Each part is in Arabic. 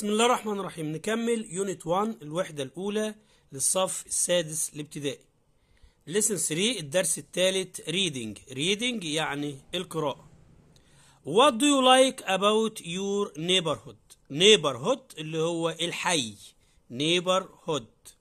بسم الله الرحمن الرحيم نكمل يونت 1 الوحدة الأولى للصف السادس الابتدائي لسن 3 الدرس الثالث reading reading يعني القراءة What do you like about your neighborhood neighborhood اللي هو الحي neighborhood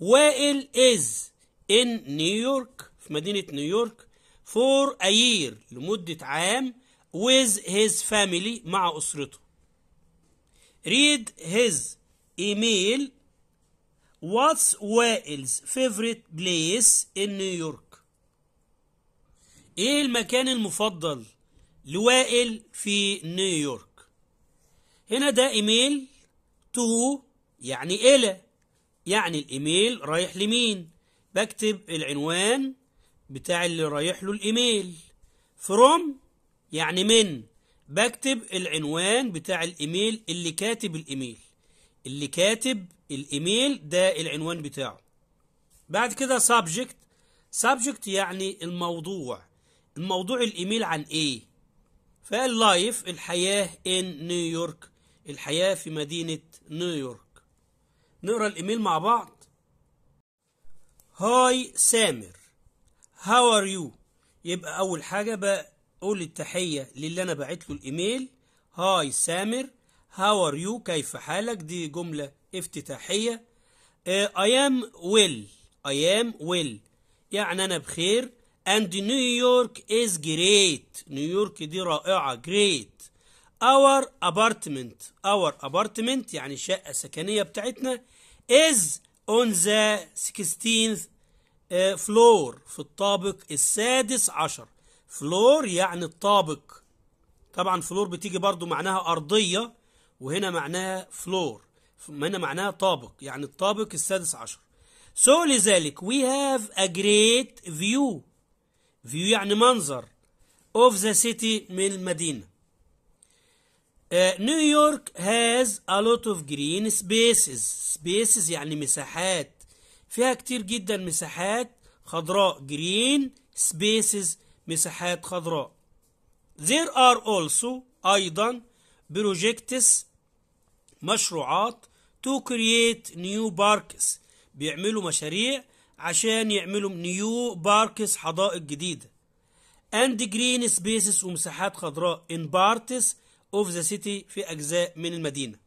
وائل is in نيويورك في مدينة نيويورك for a year لمدة عام with his family مع أسرته read his email what's وائل's favorite place in New York ايه المكان المفضل لوائل في نيويورك هنا ده ايميل تو يعني الى يعني الايميل رايح لمين بكتب العنوان بتاع اللي رايح له الايميل from يعني من بكتب العنوان بتاع الايميل اللي كاتب الايميل اللي كاتب الايميل ده العنوان بتاعه بعد كده سبجكت سبجكت يعني الموضوع الموضوع الايميل عن ايه فقال لايف الحياة ان نيويورك الحياة في مدينة نيويورك نقرا الايميل مع بعض هاي سامر هاو ار يو يبقى اول حاجة قول التحية للي أنا باعت له الإيميل هاي سامر هاو ار يو كيف حالك دي جملة افتتاحية اي ام ويل اي ام ويل يعني أنا بخير اند نيويورك از جريت نيويورك دي رائعة جريت اور ابارتمنت اور ابارتمنت يعني الشقة السكنية بتاعتنا از اون ذا 16 فلور في الطابق السادس عشر فلور يعني الطابق طبعا فلور بتيجي برضو معناها أرضية وهنا معناها فلور هنا معناها طابق يعني الطابق السادس عشر سو so, لذلك we have a great view view يعني منظر of the city من المدينة نيويورك uh, has a lot of green spaces spaces يعني مساحات فيها كتير جدا مساحات خضراء green spaces مساحات خضراء There are also أيضا projects مشروعات to create new parks بيعملوا مشاريع عشان يعملوا نيو باركس حدائق جديدة and green spaces ومساحات خضراء in parts of the city في أجزاء من المدينة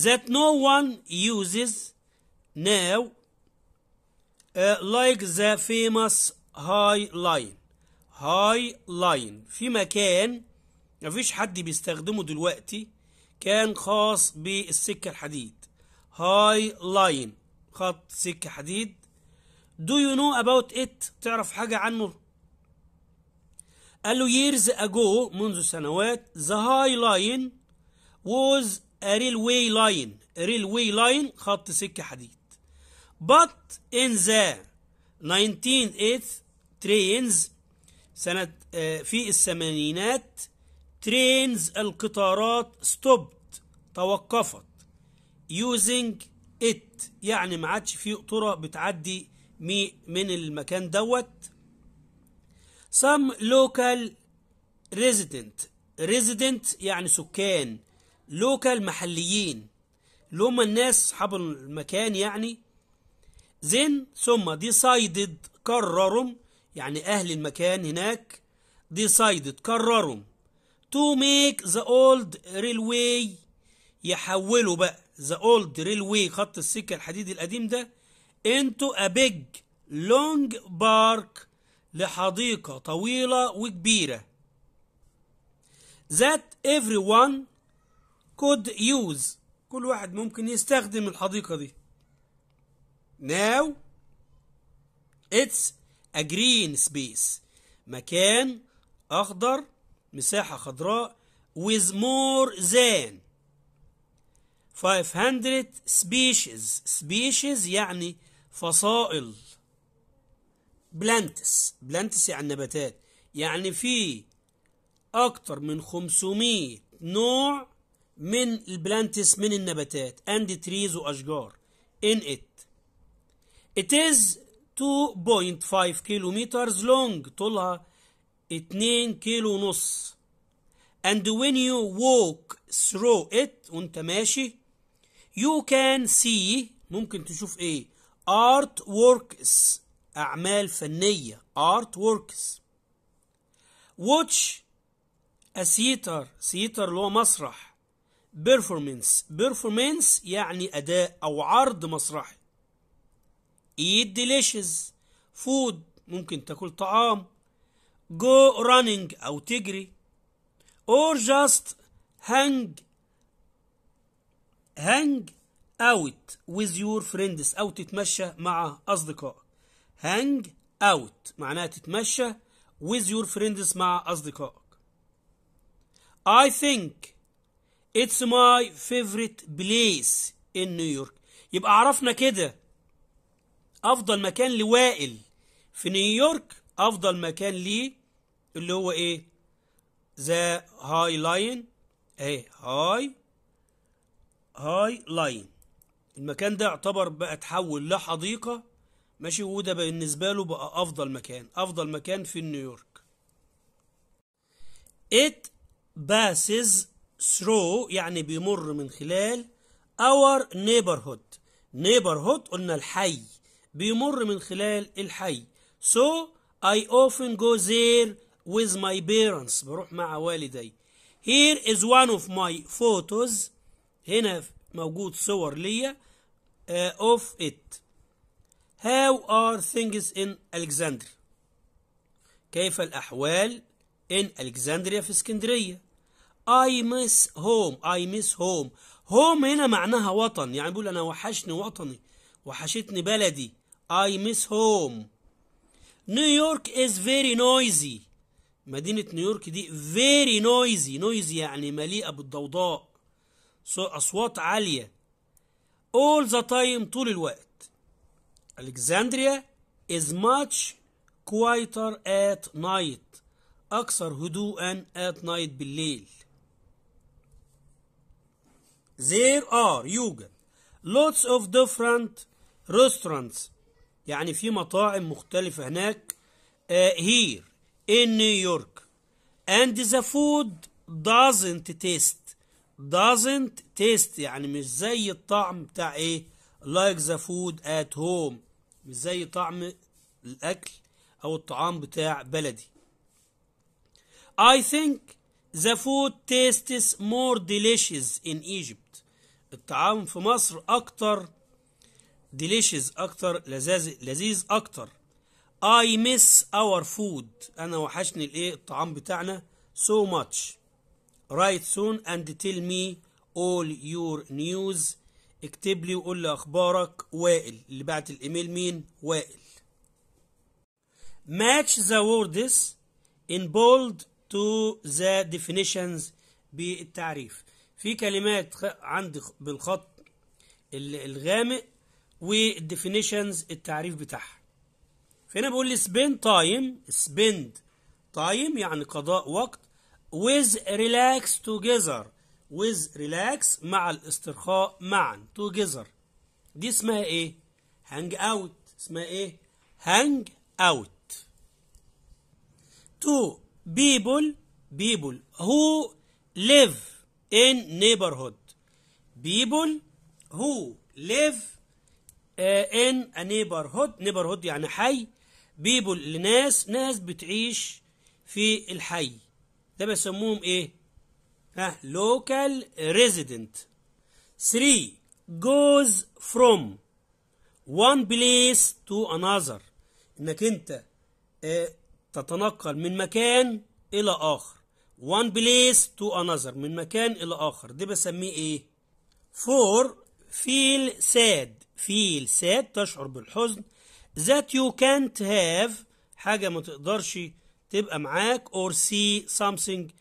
that no one uses now uh, like the famous high line هاي لاين في مكان مفيش حد بيستخدمه دلوقتي كان خاص بالسكة الحديد هاي لاين خط سكة حديد Do you know about it تعرف حاجة عنه قال له years ago منذ سنوات the high line was a railway line railway line خط سكة حديد but in the 19th trains سنة آه، في الثمانينات ترينز القطارات ستوبت توقفت يوزنج ات يعني ما عادش في قطرة بتعدي من المكان دوت some local resident resident يعني سكان لوكال محليين اللي هم الناس أصحاب المكان يعني زين ثم ديسايدد قرروا يعني أهل المكان هناك decided قرروا to make the old railway يحولوا بقى the old railway خط السكة الحديد القديم ده into a big long park لحديقة طويلة وكبيرة that everyone could use كل واحد ممكن يستخدم الحديقة دي now it's A green space مكان أخضر مساحة خضراء with more than 500 species species يعني فصائل بلانتس بلانتس يعني نباتات يعني في أكتر من 500 نوع من البلانتس من النباتات and trees وأشجار in it it is 2.5 كيلومترز لونج طولها 2 كيلو ونص and when you walk through it وانت ماشي you can see ممكن تشوف ايه art works اعمال فنية art works watch a theater theater اللي هو مسرح performance performance يعني اداء او عرض مسرحي eat delicious food ممكن تاكل طعام go running أو تجري or just hang hang out with your friends أو تتمشى مع أصدقائك hang out معناها تتمشى with your friends مع أصدقائك I think it's my favorite place in New York يبقى عرفنا كده افضل مكان لوائل في نيويورك افضل مكان ليه اللي هو ايه ذا هاي لاين اهي هاي هاي لاين المكان ده يعتبر بقى اتحول لحديقه ماشي وده بالنسبه له بقى افضل مكان افضل مكان في نيويورك ات باسز ثرو يعني بيمر من خلال اور نيبرهود نيبرهود قلنا الحي بيمر من خلال الحي so I often go there with my parents بروح مع والدي here is one of my photos هنا موجود صور ليا uh, of it how are things in Alexandria كيف الأحوال in Alexandria في اسكندرية I miss home I miss home home هنا معناها وطن يعني بقول أنا وحشني وطني وحشتني بلدي I miss home نيويورك is very noisy مدينة نيويورك دي very noisy noisy يعني مليئة بالضوضاء أصوات عالية all the time طول الوقت Alexandria is much quieter at night أكثر هدوءا at night بالليل There are يوجد lots of different restaurants يعني في مطاعم مختلفة هناك here in New York and the food doesn't taste doesn't taste يعني مش زي الطعم بتاع ايه like the food at home مش زي طعم الاكل او الطعام بتاع بلدي I think the food tastes more delicious in Egypt الطعام في مصر اكتر ديليشيز اكتر لذاذ لذيذ اكتر اي ميس اور فود انا وحشني الايه الطعام بتاعنا so much write soon and tell me all your news اكتب لي وقول لي اخبارك وائل اللي بعت الايميل مين وائل match the words in bold to the definitions بالتعريف في كلمات عندي بالخط الغامق والديفينيشنز التعريف بتاعها فهنا بقول لي spend time spend time يعني قضاء وقت with relax together with relax مع الاسترخاء معا together دي اسمها ايه hang out اسمها ايه hang out to people people who live in neighborhood people who live ان ا neighborhood neighborhood يعني حي people لناس ناس بتعيش في الحي ده بيسموهم ايه ها local resident 3 goes from one place to another انك انت اه تتنقل من مكان الى اخر one place to another من مكان الى اخر ده بسميه ايه 4 feel sad feel sad تشعر بالحزن that you can't have حاجة ما تقدرش تبقى معاك or see something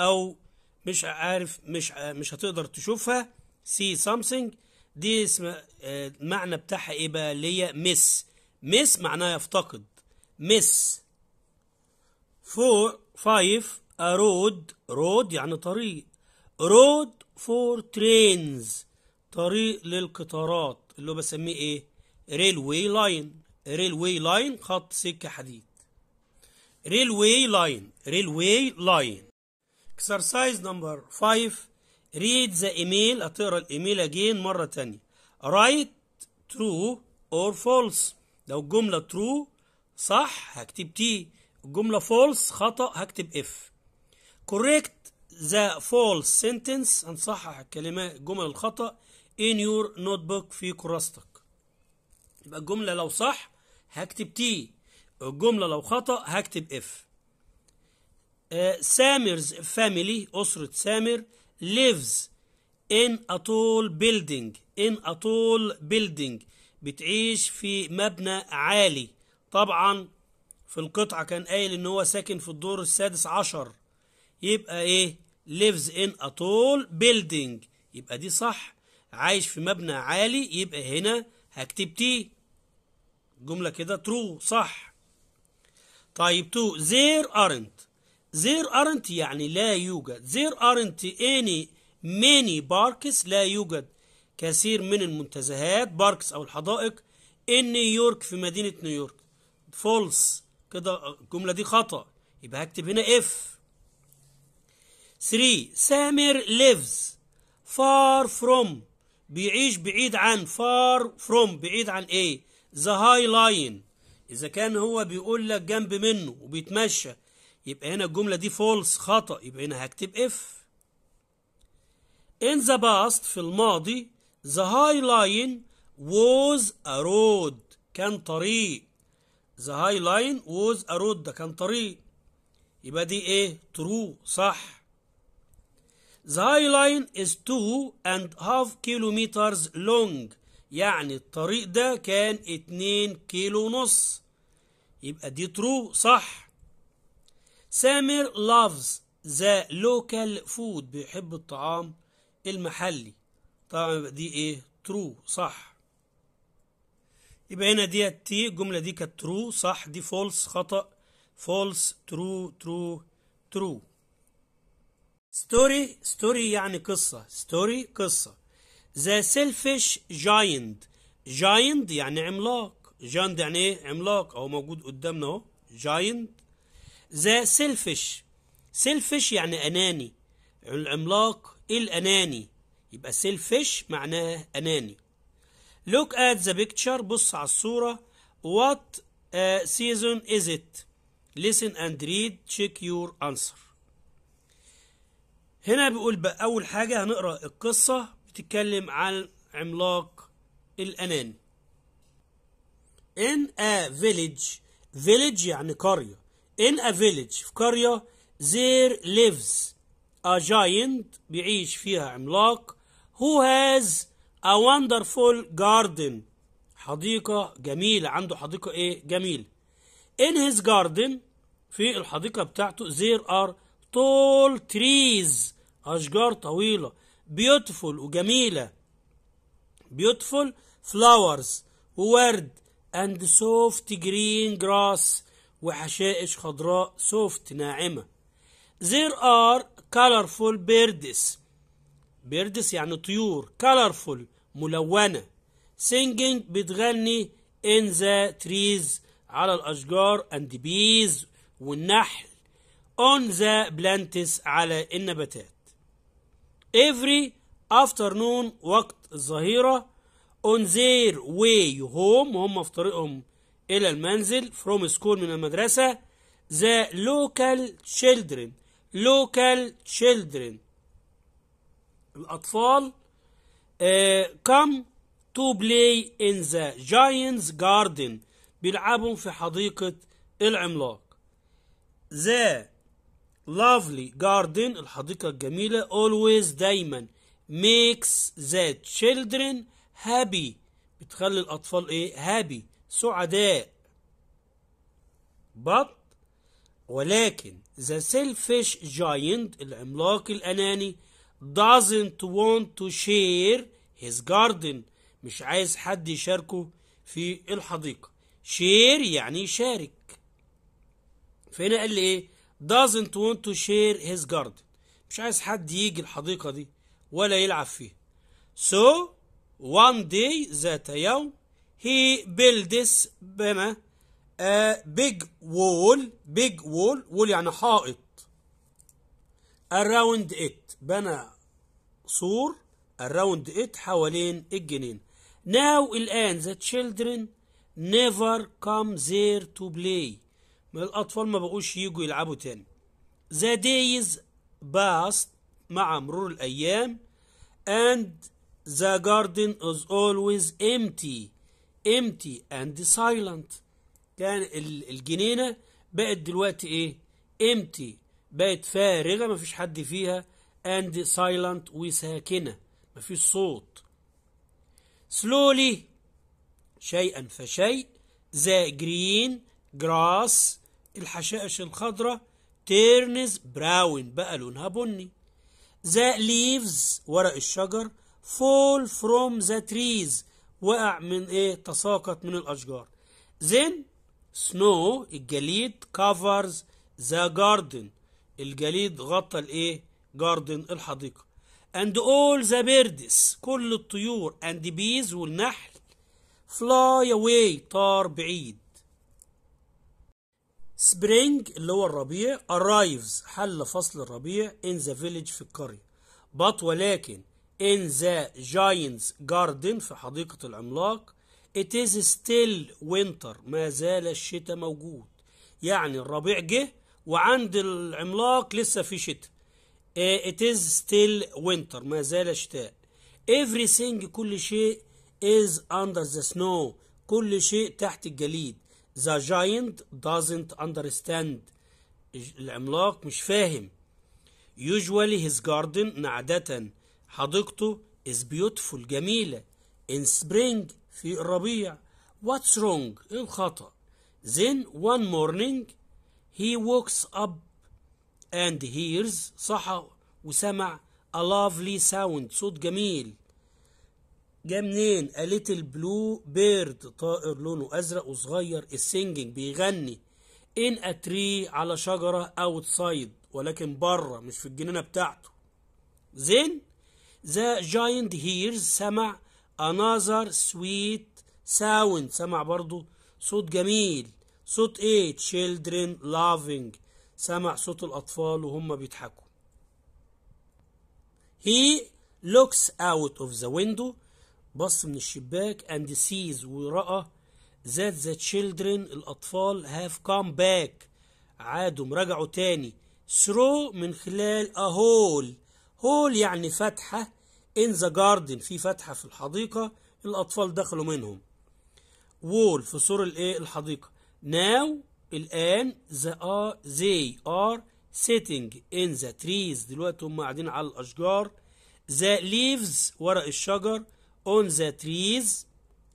أو مش عارف مش مش هتقدر تشوفها see something دي اسم المعنى آه، بتاعها ايه بقى اللي هي miss miss معناها يفتقد miss four five a road road يعني طريق road for trains طريق للقطارات اللي هو بسميه ايه ريلوي لاين ريلوي لاين خط سكه حديد ريلوي لاين ريلوي لاين اكسرسايز نمبر 5 ريد ذا ايميل هتقرا الايميل اجين مره تانية رايت ترو اور فولس لو الجمله ترو صح هكتب تي الجمله فولس خطا هكتب اف كوريكت ذا فولس سنتنس هنصحح الكلمات الجمل الخطا in your notebook في كراستك يبقى الجملة لو صح هكتب تي الجملة لو خطأ هكتب اف سامرز فاميلي أسرة سامر lives in a tall building in a tall building بتعيش في مبنى عالي طبعا في القطعة كان قايل ان هو ساكن في الدور السادس عشر يبقى ايه lives in a tall building يبقى دي صح عايش في مبنى عالي يبقى هنا هكتب تي جملة كده ترو صح طيب تو زير أرنت زير أرنت يعني لا يوجد زير أرنت إني ميني باركس لا يوجد كثير من المنتزهات باركس أو الحدائق إن نيويورك في مدينة نيويورك فولس كده الجملة دي خطأ يبقى هكتب هنا إف 3 سامر ليفز far from بيعيش بعيد عن فار فروم بعيد عن ايه ذا هاي لاين اذا كان هو بيقول لك جنب منه وبيتمشى يبقى هنا الجمله دي فولس خطا يبقى هنا هكتب اف ان ذا باست في الماضي ذا هاي لاين ووز ا رود كان طريق ذا هاي لاين ووز ا رود ده كان طريق يبقى دي ايه ترو صح line is two and half kilometers long يعني الطريق ده كان اتنين كيلو ونص يبقى دي ترو صح سامر loves ذا لوكال فود بيحب الطعام المحلي طبعا دي ايه ترو صح يبقى هنا ديت تي الجمله دي كانت ترو صح دي فولس خطا فولس ترو ترو ترو ستوري ستوري يعني قصة ستوري قصة ذا سيلفيش جاينت جاينت يعني عملاق جاينت يعني ايه عملاق اهو موجود قدامنا اهو جاينت ذا سيلفيش سيلفيش يعني اناني العملاق الاناني يبقى سيلفيش معناه اناني لوك ات ذا بيكتشر بص على الصورة وات سيزون از ات it listen and read check your answer هنا بيقول بقى أول حاجة هنقرأ القصة بتتكلم عن عملاق الأناني in a village village يعني قرية in a village في قرية there lives a giant بيعيش فيها عملاق who has a wonderful garden حديقة جميلة عنده حديقة ايه جميلة in his garden في الحديقة بتاعته there are tall trees أشجار طويلة beautiful وجميلة beautiful flowers وورد and soft green grass وحشائش خضراء soft ناعمة there are colorful birds birds يعني طيور colorful ملونة singing بتغني in the trees على الأشجار and bees والنحل on the plants على النباتات every afternoon وقت الظهيرة on their way home هم في طريقهم إلى المنزل from school من المدرسة the local children local children الأطفال uh, come to play in the giant's garden بيلعبوا في حديقة العملاق the lovely garden الحديقة الجميلة always دايما makes the children happy بتخلي الأطفال إيه happy سعداء but ولكن the selfish giant العملاق الأناني doesn't want to share his garden مش عايز حد يشاركه في الحديقة share يعني شارك فهنا قال لي ايه doesn't want to share his garden مش عايز حد يجي الحديقة دي ولا يلعب فيها so one day ذات يوم he builds بما a big wall big wall wall يعني حائط around it بنى سور around it حوالين الجنين now الآن the children never come there to play من الأطفال ما بقوش يجوا يلعبوا تاني The days passed مع مرور الأيام and the garden is always empty empty and silent كان الجنينة بقت دلوقتي ايه empty بقت فارغة مفيش حد فيها and silent وساكنة مفيش صوت slowly شيئا فشيء the green grass الحشائش الخضراء تيرنز براون بقى لونها بني ذا ليفز ورق الشجر فول فروم ذا تريز وقع من ايه تساقط من الاشجار زين سنو الجليد كفرز ذا جاردن الجليد غطى الايه جاردن الحديقه اند اول ذا بيردس كل الطيور اند بيز والنحل فلاي اواي طار بعيد سبرينج اللي هو الربيع arrives حل فصل الربيع in the village في القرية but ولكن in the giant's garden في حديقة العملاق it is still winter ما زال الشتاء موجود يعني الربيع جه وعند العملاق لسه في شتاء eh, it is still winter ما زال شتاء everything كل شيء is under the snow كل شيء تحت الجليد ذا جاينت doesn't understand العملاق مش فاهم usually his garden عادة حديقته is beautiful جميلة in spring في الربيع what's wrong ايه الخطأ then one morning he wakes up and hears صحى وسمع a lovely sound صوت جميل جه منين little blue بيرد طائر لونه ازرق وصغير السنجنج بيغني ان اتري على شجره اوتسايد ولكن بره مش في الجنينه بتاعته زين ذا جاينت هيرز سمع انذر سويت ساوند سمع برضو صوت جميل صوت ايه children laughing سمع صوت الاطفال وهم بيضحكوا he looks out of the window بص من الشباك and sees ورأى that the children الأطفال have come back عادوا مرجعوا تاني through من خلال a hole hole يعني فتحة in the garden في فتحة في الحديقة الأطفال دخلوا منهم wall في سور الايه الحديقة now الآن the are they are sitting in the trees دلوقتي هم قاعدين على الأشجار the leaves ورق الشجر on the trees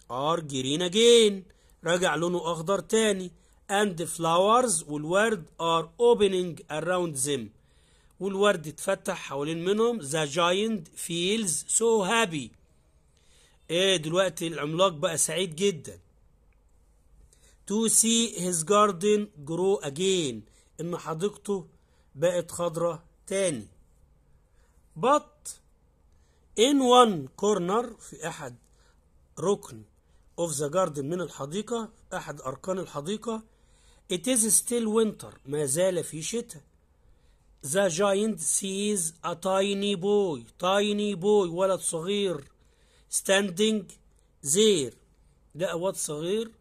are green again رجع لونه أخضر تاني and flowers والورد are opening around them والورد اتفتح حوالين منهم the giant feels so happy ايه دلوقتي العملاق بقى سعيد جدا to see his garden grow again ان حديقته بقت خضرة تاني but in one corner في أحد ركن of the garden من الحديقة أحد أركان الحديقة it is still winter ما زال في شتاء the giant sees a tiny boy tiny boy ولد صغير standing there ده واد صغير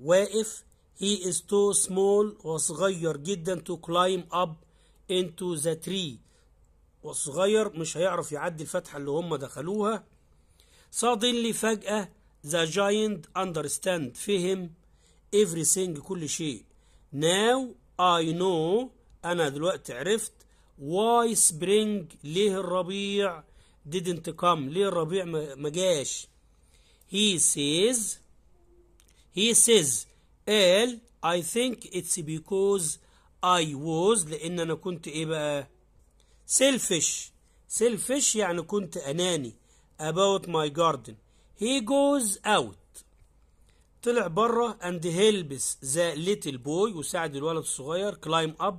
واقف he is too small وصغير جدا to climb up into the tree والصغير مش هيعرف يعدي الفتحة اللي هم دخلوها suddenly فجأة the giant understand فهم everything كل شيء now I know أنا دلوقتي عرفت why spring ليه الربيع didn't come ليه الربيع ما جاش he says he says قال I think it's because I was لأن أنا كنت إيه بقى سيلفش سيلفش يعني كنت أناني about my garden he goes out طلع بره and helps the little boy وساعد الولد الصغير climb up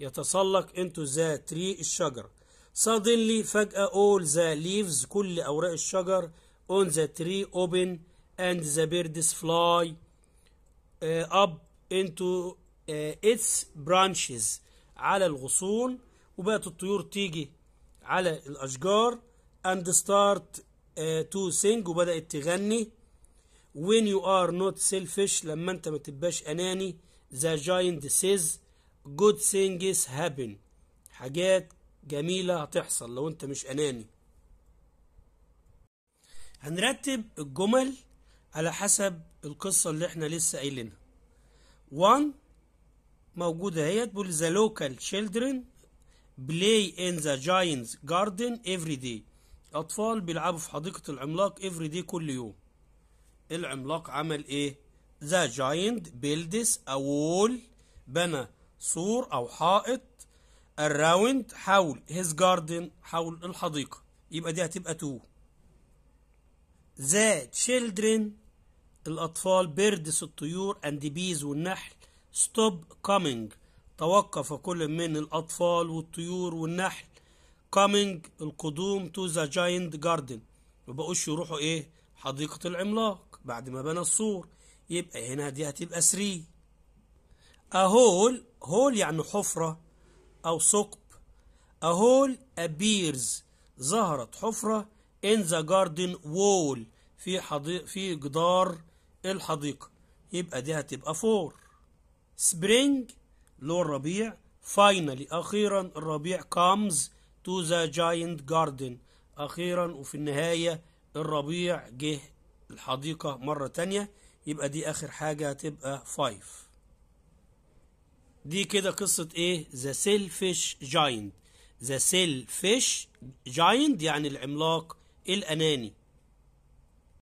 يتسلق into the tree الشجرة suddenly فجأة all the leaves كل أوراق الشجر on the tree open and the birds fly uh, up into uh, its branches على الغصون وبقت الطيور تيجي على الأشجار and start uh, to sing وبدأت تغني when you are not selfish لما أنت ما تبقاش أناني the giant says good things happen حاجات جميلة هتحصل لو أنت مش أناني هنرتب الجمل على حسب القصة اللي احنا لسه قايلينها 1 موجودة اهي تقول the local children play in the giant's garden every day أطفال بيلعبوا في حديقة العملاق every day كل يوم العملاق عمل إيه؟ The giant builds a wall بنى سور أو حائط around حول his garden حول الحديقة يبقى دي هتبقى تو The children الأطفال birds الطيور and the bees والنحل stop coming توقف كل من الأطفال والطيور والنحل coming القدوم to the giant garden مبقوش يروحوا ايه حديقة العملاق بعد ما بنى السور يبقى هنا دي هتبقى 3 أهول هول يعني حفرة أو ثقب أهول أبيرز ظهرت حفرة in the garden wall في حديق في جدار الحديقة يبقى دي هتبقى 4 سبرينج اللي هو الربيع فاينلي أخيرا الربيع كامز تو ذا جاينت جاردن أخيرا وفي النهاية الربيع جه الحديقة مرة تانية يبقى دي آخر حاجة هتبقى فايف دي كده قصة إيه ذا سيلفيش جاينت ذا سيلفيش جاينت يعني العملاق الأناني